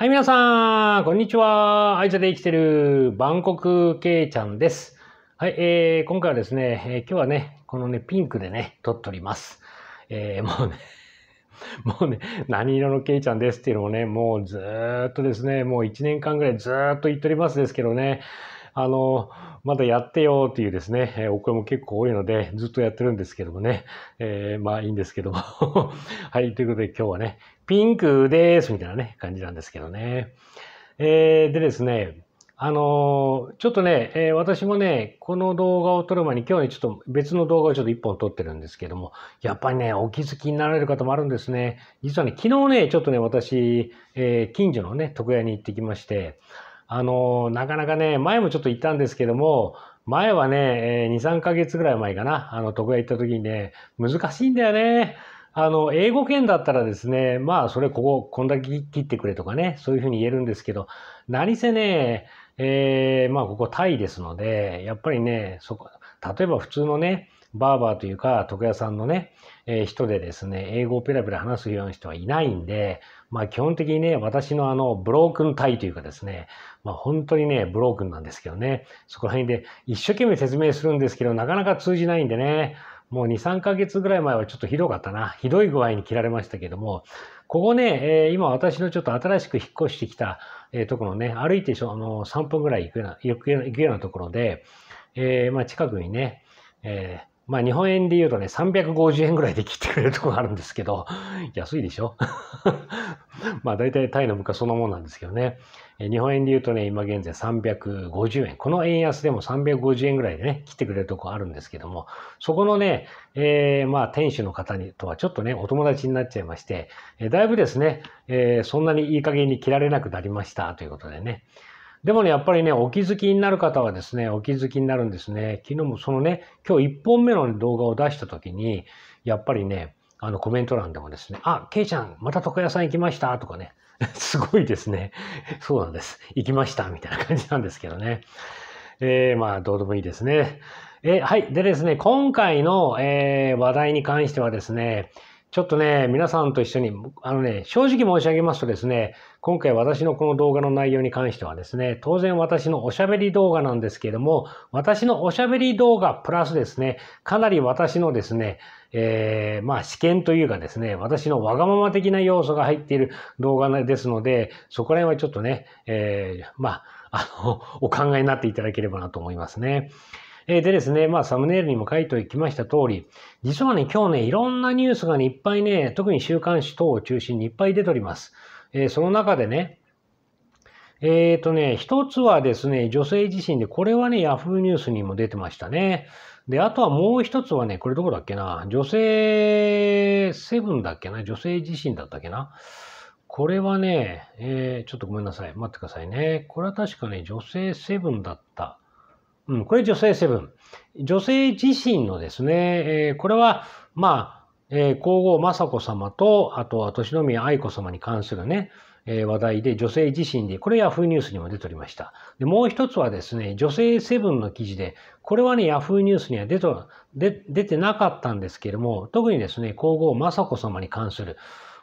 はい、皆さん、こんにちは。愛車で生きてる、バンコクケイちゃんです。はい、えー、今回はですね、えー、今日はね、このね、ピンクでね、撮っております。えー、もうね、もうね、何色のケイちゃんですっていうのをね、もうずっとですね、もう1年間ぐらいずっと言っておりますですけどね、あの、まだやってよっていうですね、えー、お声も結構多いので、ずっとやってるんですけどもね、えー、まあいいんですけども。はい、ということで今日はね、ピンクです、みたいなね、感じなんですけどね。えー、でですね、あのー、ちょっとね、えー、私もね、この動画を撮る前に今日ね、ちょっと別の動画をちょっと1本撮ってるんですけども、やっぱりね、お気づきになられる方もあるんですね。実はね、昨日ね、ちょっとね、私、えー、近所のね、床屋に行ってきまして、あのなかなかね、前もちょっと行ったんですけども、前はね、え2、3ヶ月ぐらい前かな、あの、床屋行った時にね、難しいんだよね。あの、英語圏だったらですね、まあ、それここ、こんだけ切ってくれとかね、そういうふうに言えるんですけど、何せね、えー、まあ、ここタイですので、やっぱりね、そこ、例えば普通のね、バーバーというか、床屋さんのね、えー、人でですね、英語をペラペラ話すような人はいないんで、まあ基本的にね、私のあの、ブロークンタイというかですね、まあ本当にね、ブロークンなんですけどね、そこら辺で一生懸命説明するんですけど、なかなか通じないんでね、もう2、3ヶ月ぐらい前はちょっとひどかったな。ひどい具合に切られましたけども、ここね、えー、今私のちょっと新しく引っ越してきた、えー、ところね、歩いてあの3分ぐらい行くような行くようなところで、えーまあ、近くにね、えー、まあ日本円で言うとね、350円ぐらいで切ってくれるとこがあるんですけど、安いでしょ まあ大体タイの物価そのものなんですけどね。日本円で言うとね、今現在350円。この円安でも350円ぐらいでね、切ってくれるとこあるんですけども、そこのね、えー、まあ店主の方にとはちょっとね、お友達になっちゃいまして、だいぶですね、えー、そんなにいい加減に切られなくなりましたということでね。でもね、やっぱりね、お気づきになる方はですね、お気づきになるんですね。昨日もそのね、今日1本目の、動画を出した時に、やっぱりね、あのコメント欄でもですね、あ、ケイちゃん、また床屋さん行きましたとかね、すごいですね。そうなんです。行きましたみたいな感じなんですけどね。えー、まあ、どうでもいいですね。えー、はい。でですね、今回の、えー、話題に関してはですね、ちょっとね、皆さんと一緒に、あのね、正直申し上げますとですね、今回私のこの動画の内容に関してはですね、当然私のおしゃべり動画なんですけれども、私のおしゃべり動画プラスですね、かなり私のですね、えー、まあ試験というかですね、私のわがまま的な要素が入っている動画ですので、そこら辺はちょっとね、えー、まあ、あの、お考えになっていただければなと思いますね。えー、でですね、まあサムネイルにも書いておきました通り、実はね、今日ね、いろんなニュースがね、いっぱいね、特に週刊誌等を中心にいっぱい出ております。えー、その中でね、えっ、ー、とね、一つはですね、女性自身で、これはね、Yahoo ニュースにも出てましたね。で、あとはもう一つはね、これどこだっけな、女性セブンだっけな、女性自身だったっけな。これはね、えー、ちょっとごめんなさい。待ってくださいね。これは確かね、女性セブンだった。うん、これ女性セブン。女性自身のですね、えー、これは、まあ、えー、皇后雅子様と、あとは年宮愛子様に関するね、えー、話題で女性自身で、これヤフーニュースにも出ておりました。でもう一つはですね、女性セブンの記事で、これはね、ヤフーニュースには出と出出てなかったんですけれども、特にですね、皇后雅子様に関する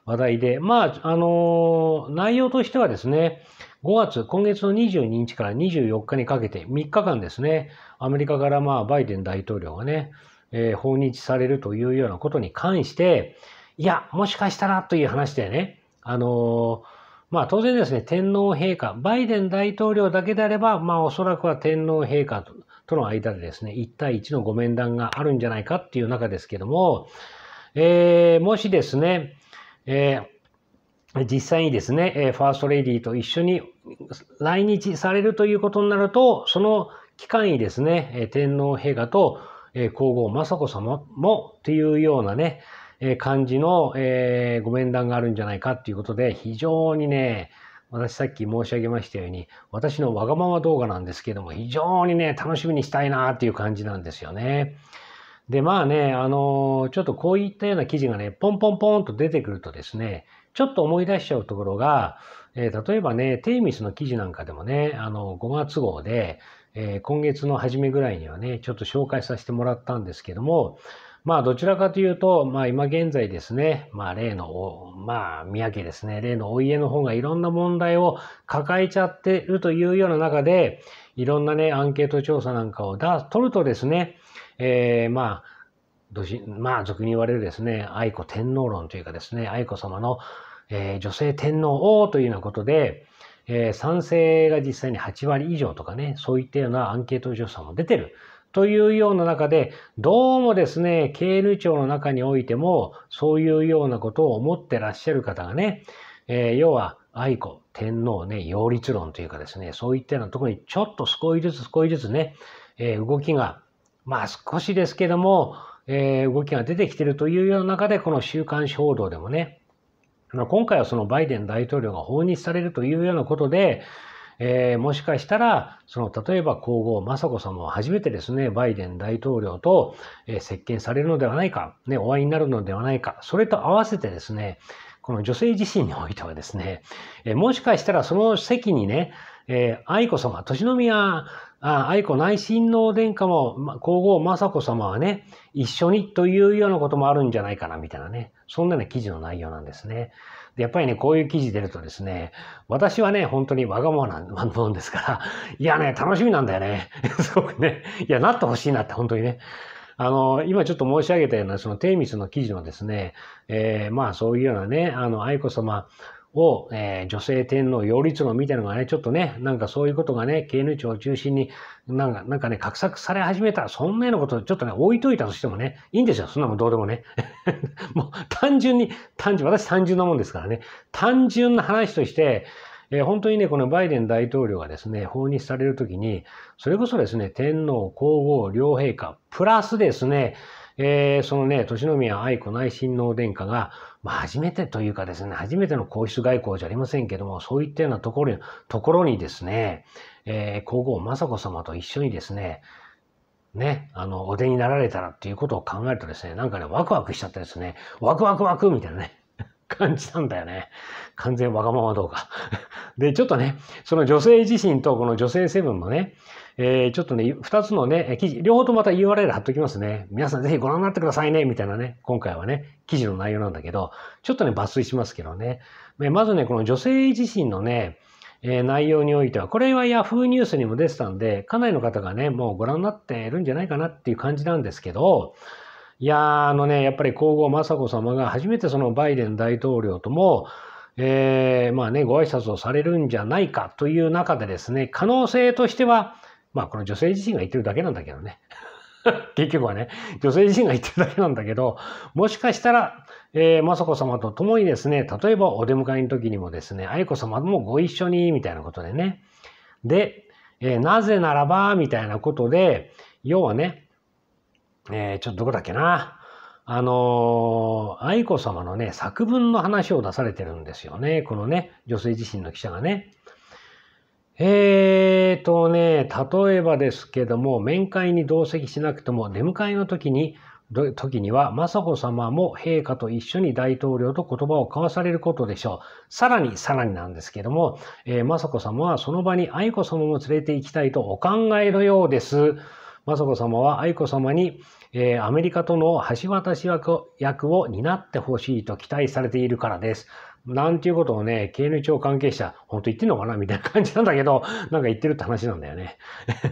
話題で、まあ、あのー、内容としてはですね、5月、今月の22日から24日にかけて3日間ですね、アメリカからまあバイデン大統領がね、えー、訪日されるというようなことに関して、いや、もしかしたらという話でね、あのー、まあ当然ですね、天皇陛下、バイデン大統領だけであれば、まあおそらくは天皇陛下との間でですね、1対1のご面談があるんじゃないかっていう中ですけども、えー、もしですね、えー実際にですね、ファーストレディと一緒に来日されるということになると、その期間にですね、天皇陛下と皇后雅子様もっていうようなね、感じのご面談があるんじゃないかっていうことで、非常にね、私さっき申し上げましたように、私のわがまま動画なんですけども、非常にね、楽しみにしたいなっていう感じなんですよね。で、まあね、あの、ちょっとこういったような記事がね、ポンポンポンと出てくるとですね、ちょっと思い出しちゃうところが、えー、例えばね、テイミスの記事なんかでもね、あの、5月号で、えー、今月の初めぐらいにはね、ちょっと紹介させてもらったんですけども、まあ、どちらかというと、まあ、今現在ですね、まあ、例の、まあ、三宅ですね、例のお家の方がいろんな問題を抱えちゃってるというような中で、いろんなね、アンケート調査なんかをだ取るとですね、えー、まあ、まあ、俗に言われるですね、愛子天皇論というかですね、愛子様の、えー、女性天皇王というようなことで、えー、賛成が実際に8割以上とかね、そういったようなアンケート調査も出てる。というような中で、どうもですね、KN 庁の中においても、そういうようなことを思ってらっしゃる方がね、えー、要は愛子、天皇ね、擁立論というかですね、そういったようなところにちょっと少しずつ少しずつね、えー、動きが、まあ少しですけども、え動きが出てきているというような中で、この週刊誌報道でもね、今回はそのバイデン大統領が訪日されるというようなことで、えー、もしかしたら、その例えば皇后雅子様は初めてですね、バイデン大統領と、え接見されるのではないか、ね、お会いになるのではないか、それと合わせてですね、この女性自身においてはですね、えもしかしたらその席にね、えー、愛子様、年宮愛子内親王殿下も、ま、皇后雅子様はね、一緒にというようなこともあるんじゃないかな、みたいなね。そんなね、記事の内容なんですね。でやっぱりね、こういう記事出るとですね、私はね、本当にわがままなもんですから、いやね、楽しみなんだよね。すごくね、いや、なってほしいなって、本当にね。あの、今ちょっと申し上げたような、その、テイミスの記事のですね、えー、まあ、そういうようなね、あの、愛子様を、えー、女性天皇擁立論みたいなのがね、ちょっとね、なんかそういうことがね、経営所を中心になんか、なんかね、画策され始めたら、そんなようなことちょっとね、置いといたとしてもね、いいんですよ。そんなもんどうでもね。もう単純に、単純、私単純なもんですからね、単純な話として、えー、本当にね、このバイデン大統領がですね、訪日されるときに、それこそですね、天皇、皇后、両陛下、プラスですね、えー、そのね、年宮愛子内親王殿下が、まあ、初めてというかですね、初めての皇室外交じゃありませんけども、そういったようなところに、ところにですね、えー、皇后雅子様と一緒にですね、ね、あの、お出になられたらっていうことを考えるとですね、なんかね、ワクワクしちゃってですね、ワクワクワクみたいなね、感じたんだよね。完全わがまま動画。で、ちょっとね、その女性自身とこの女性セブンのね、えー、ちょっとね、二つのね、記事、両方とまた URL 貼っときますね。皆さんぜひご覧になってくださいね、みたいなね、今回はね、記事の内容なんだけど、ちょっとね、抜粋しますけどね。まずね、この女性自身のね、えー、内容においては、これは Yahoo ニュースにも出てたんで、かなりの方がね、もうご覧になってるんじゃないかなっていう感じなんですけど、いやあのね、やっぱり皇后雅子さまが初めてそのバイデン大統領とも、えー、まあね、ご挨拶をされるんじゃないかという中でですね、可能性としては、まあこの女性自身が言ってるだけなんだけどね。結局はね、女性自身が言ってるだけなんだけど、もしかしたら、えー、雅子さまと共にですね、例えばお出迎えの時にもですね、愛子さまもご一緒に、みたいなことでね。で、えー、なぜならば、みたいなことで、要はね、えー、ちょっとどこだっけな。あのー、愛子様のね、作文の話を出されてるんですよね。このね、女性自身の記者がね。えーとね、例えばですけども、面会に同席しなくても、出迎えの時に、時には、雅子様も陛下と一緒に大統領と言葉を交わされることでしょう。さらに、さらになんですけども、えー、雅子様はその場に愛子さまも連れて行きたいとお考えのようです。雅子さまは愛子さまに、えー、アメリカとの橋渡し役を担ってほしいと期待されているからです。なんていうことをね、経営庁関係者、本当言ってんのかなみたいな感じなんだけど、なんか言ってるって話なんだよね。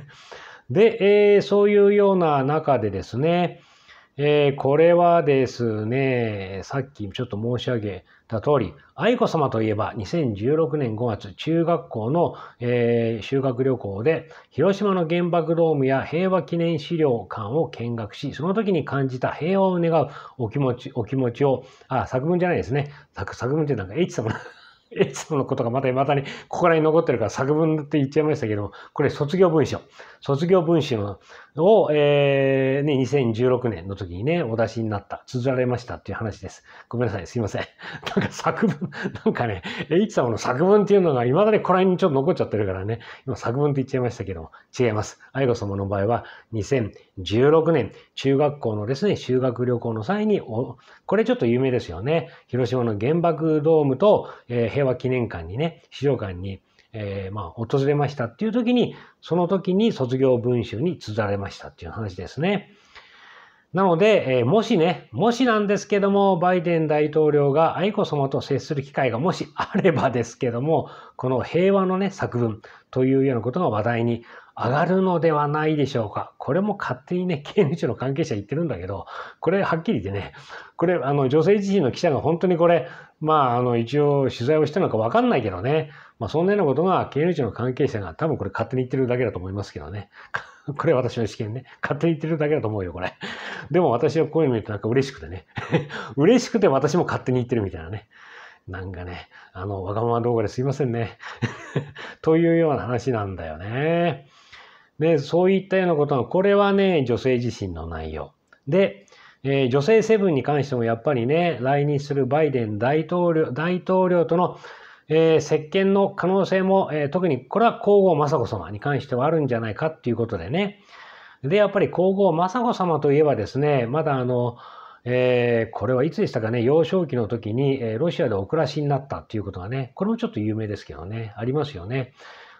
で、えー、そういうような中でですね、えー、これはですね、さっきちょっと申し上げた通り、愛子さまといえば2016年5月、中学校の、えー、修学旅行で、広島の原爆ドームや平和記念資料館を見学し、その時に感じた平和を願うお気持ち、お気持ちを、あ、作文じゃないですね。作作文ってなんか H 様。H さのことがまたにここらに残ってるから作文って言っちゃいましたけども、これ卒業文書。卒業文書のを、えー、ね、2016年の時にね、お出しになった、綴られましたっていう話です。ごめんなさい、すいません。なんか作文、なんかね、H 様の作文っていうのが未だにこの辺にちょっと残っちゃってるからね、今作文って言っちゃいましたけども、違います。愛子様の場合は、2016年、中学校のですね、修学旅行の際にお、これちょっと有名ですよね。広島の原爆ドームと、えー、平和記念館にね、資料館に、えー、まあ、訪れましたっていう時に、その時に卒業文集に綴られましたっていう話ですね。なので、えー、もしね、もしなんですけども、バイデン大統領が愛子様と接する機会がもしあればですけども、この平和のね、作文というようなことが話題に上がるのではないでしょうか。これも勝手にね、刑務所の関係者言ってるんだけど、これはっきり言ってね、これ、あの、女性自身の記者が本当にこれ、まあ、あの、一応取材をしたのかわかんないけどね。まあ、そんなようなことが経営者の関係者が多分これ勝手に言ってるだけだと思いますけどね。これ私の試験ね。勝手に言ってるだけだと思うよ、これ。でも私はこういうの見るとなんか嬉しくてね。嬉しくて私も勝手に言ってるみたいなね。なんかね、あの、わがまま動画ですいませんね。というような話なんだよね。で、そういったようなことは、これはね、女性自身の内容。で、えー、女性セブンに関してもやっぱりね、来日するバイデン大統領、大統領との、えー、接見の可能性も、えー、特にこれは皇后雅子様に関してはあるんじゃないかっていうことでね。で、やっぱり皇后雅子様といえばですね、まだあの、えー、これはいつでしたかね、幼少期の時に、えロシアでお暮らしになったっていうことがね、これもちょっと有名ですけどね、ありますよね。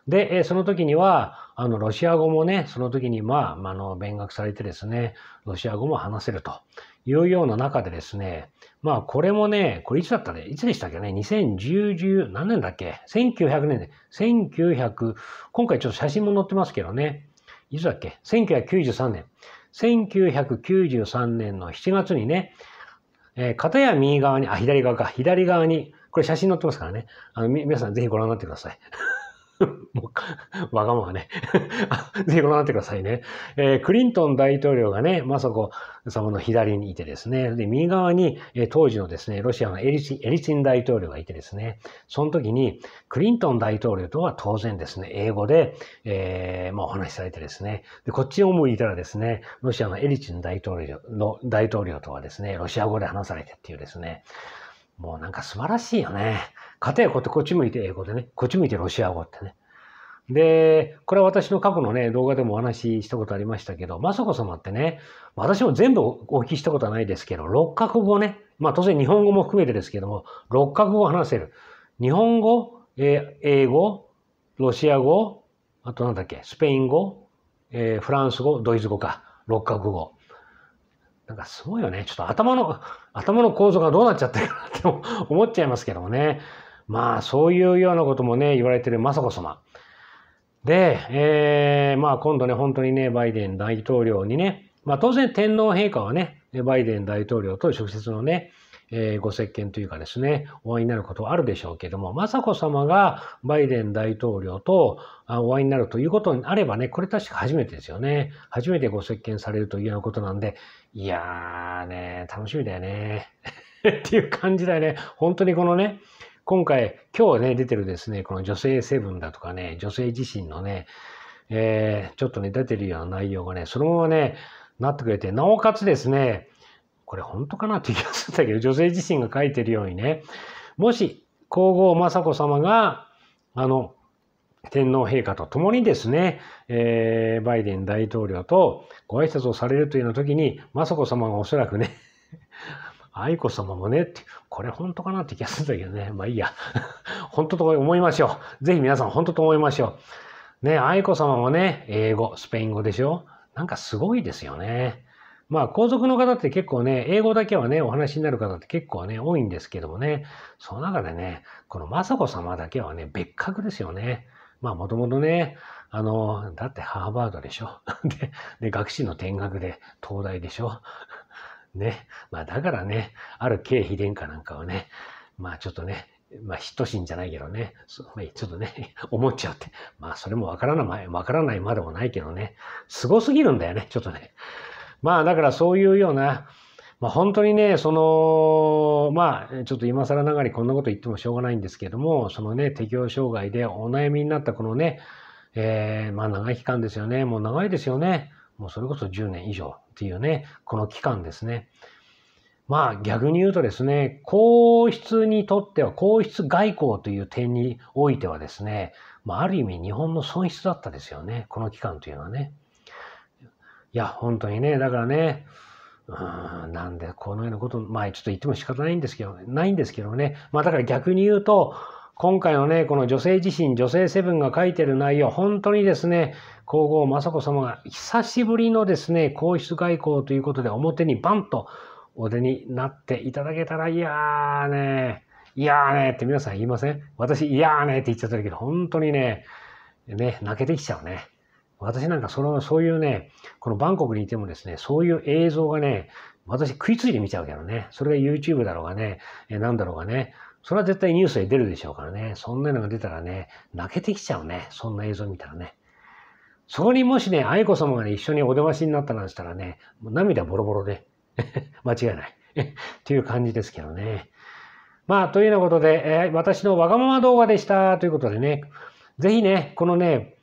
で、えその時には、あの、ロシア語もね、その時に、まあ、あの、勉学されてですね、ロシア語も話せるというような中でですね、まあ、これもね、これいつだったね、いつでしたっけね、2010、何年だっけ ?1900 年で、1900、今回ちょっと写真も載ってますけどね、いつだっけ ?1993 年。1993年の7月にね、えー、片や右側に、あ、左側か、左側に、これ写真載ってますからね、あの皆さんぜひご覧になってください。もう、わがままね ぜひご覧になってくださいね。えー、クリントン大統領がね、まさこ様の左にいてですね、で、右側に、えー、当時のですね、ロシアのエリチエリチン大統領がいてですね、その時に、クリントン大統領とは当然ですね、英語で、えー、まあ、お話しされてですね、で、こっちを向いたらですね、ロシアのエリチン大統領の、大統領とはですね、ロシア語で話されてっていうですね、もうなんか素晴らしいよね。片やこってこっち向いて英語でね、こっち向いてロシア語ってね。で、これは私の過去のね、動画でもお話ししたことありましたけど、雅子様ってね、私も全部お聞きしたことはないですけど、六角語ね、まあ当然日本語も含めてですけども、六角語を話せる。日本語、え英語、ロシア語、あとなんだっけ、スペイン語、えー、フランス語、ドイツ語か、六角語。なんかすごいよね。ちょっと頭の、頭の構造がどうなっちゃってるかなって思っちゃいますけどもね。まあ、そういうようなこともね、言われてる雅子様。で、えー、まあ今度ね、本当にね、バイデン大統領にね、まあ当然天皇陛下はね、バイデン大統領と直接のね、えー、ご接見というかですね、お会いになることはあるでしょうけども、雅子さまがバイデン大統領とお会いになるということになればね、これ確か初めてですよね。初めてご接見されるというようなことなんで、いやーね、楽しみだよね。っていう感じだよね。本当にこのね、今回、今日ね、出てるですね、この女性セブンだとかね、女性自身のね、えー、ちょっとね、出てるような内容がね、そのままね、なってくれて、なおかつですね、これ本当かなって気がするんだけど、女性自身が書いてるようにね、もし皇后雅子様が、あの、天皇陛下と共にですね、えー、バイデン大統領とご挨拶をされるというような時に、雅子様がおそらくね、愛子様もねって、これ本当かなって気がするんだけどね。まあいいや。本当と思いましょう。ぜひ皆さん本当と思いましょう。ね、愛子様もね、英語、スペイン語でしょなんかすごいですよね。まあ、皇族の方って結構ね、英語だけはね、お話になる方って結構ね、多いんですけどもね、その中でね、この雅子様だけはね、別格ですよね。まあ、もともとね、あの、だってハーバードでしょ。で、で学士の転学で東大でしょ。ね。まあ、だからね、ある経費殿下なんかはね、まあ、ちょっとね、まあ、ひとしんじゃないけどね、ちょっとね、思っちゃって、まあ、それもわからない、わからないまでもないけどね、すごすぎるんだよね、ちょっとね。まあだからそういうような、まあ、本当にね、その、まあ、ちょっと今更ながらこんなこと言ってもしょうがないんですけども、そのね、適応障害でお悩みになったこのね、えー、まあ長い期間ですよね。もう長いですよね。もうそれこそ10年以上っていうね、この期間ですね。まあ逆に言うとですね、皇室にとっては、皇室外交という点においてはですね、まあある意味日本の損失だったですよね。この期間というのはね。いや、本当にね、だからね、うん、なんでこのようなこと、まあちょっと言っても仕方ないんですけど、ないんですけどね。まあだから逆に言うと、今回のね、この女性自身、女性セブンが書いてる内容、本当にですね、皇后雅子様が久しぶりのですね、皇室外交ということで表にバンとお出になっていただけたら、いやーね、いやーねって皆さん言いません私、いやーねって言っちゃってるけど、本当にね、ね、泣けてきちゃうね。私なんかその、そういうね、このバンコクにいてもですね、そういう映像がね、私食いついて見ちゃうけどね。それが YouTube だろうがね、えなんだろうがね。それは絶対ニュースで出るでしょうからね。そんなのが出たらね、泣けてきちゃうね。そんな映像見たらね。そこにもしね、愛子様がね、一緒にお出ましになったなんしたらね、もう涙ボロボロで、間違いない。という感じですけどね。まあ、というようなことで、えー、私のわがまま動画でした。ということでね、ぜひね、このね、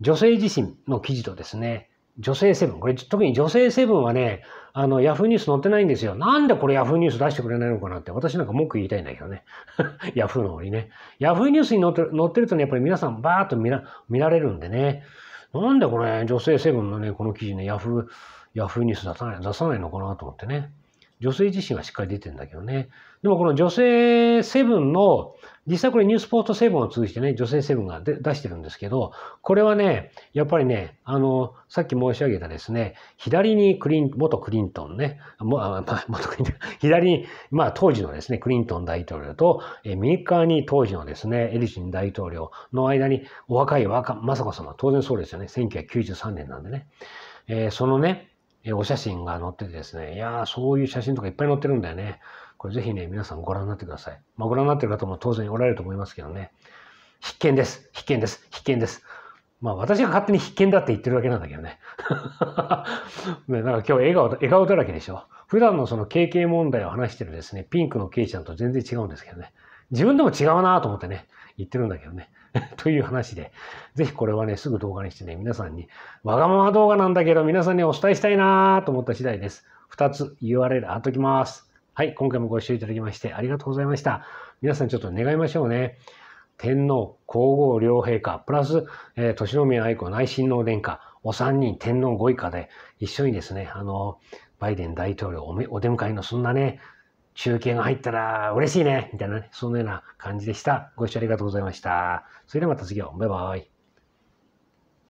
女性自身の記事とですね、女性セブン。これ、特に女性セブンはね、あの、ヤフーニュース載ってないんですよ。なんでこれヤフーニュース出してくれないのかなって、私なんか文句言いたいんだけどね。ヤフーの方にね。ヤフーニュースに載って載ってるとね、やっぱり皆さんバーっと見ら見られるんでね。なんでこれ、女性セブンのね、この記事ね、ヤフー、ヤフーニュース出さない、出さないのかなと思ってね。女性自身はしっかり出てんだけどね。でもこの女性セブンの、実際これニュースポートセブンを通じてね、女性セブンが出してるんですけど、これはね、やっぱりね、あの、さっき申し上げたですね、左にクリン、元クリントンね、もあまあ、元クリントン、左に、まあ当時のですね、クリントン大統領と、え右側に当時のですね、エリシン大統領の間に、お若い若、雅子様、当然そうですよね、1993年なんでね。えー、そのね、えお写真が載っててですね、いやー、そういう写真とかいっぱい載ってるんだよね。これぜひね、皆さんご覧になってください。まあ、ご覧になってる方も当然おられると思いますけどね。必見です。必見です。必見です。まあ私が勝手に必見だって言ってるだけなんだけどね。ねなんか今日笑顔、笑顔だらけでしょ。普段のその経験問題を話してるですね、ピンクのケイちゃんと全然違うんですけどね。自分でも違うなと思ってね、言ってるんだけどね。という話で、ぜひこれはね、すぐ動画にしてね、皆さんに、わがまま動画なんだけど、皆さんにお伝えしたいなと思った次第です。2つ URL 貼っときます。はい、今回もご視聴いただきましてありがとうございました。皆さんちょっと願いましょうね。天皇、皇后両陛下、プラス、えー、年宮愛子内親王殿下、お三人、天皇ご以下で、一緒にですね、あの、バイデン大統領おお出迎えの、そんなね、中継が入ったら嬉しいねみたいなね、そのような感じでした。ご視聴ありがとうございました。それではまた次は、バイバイ。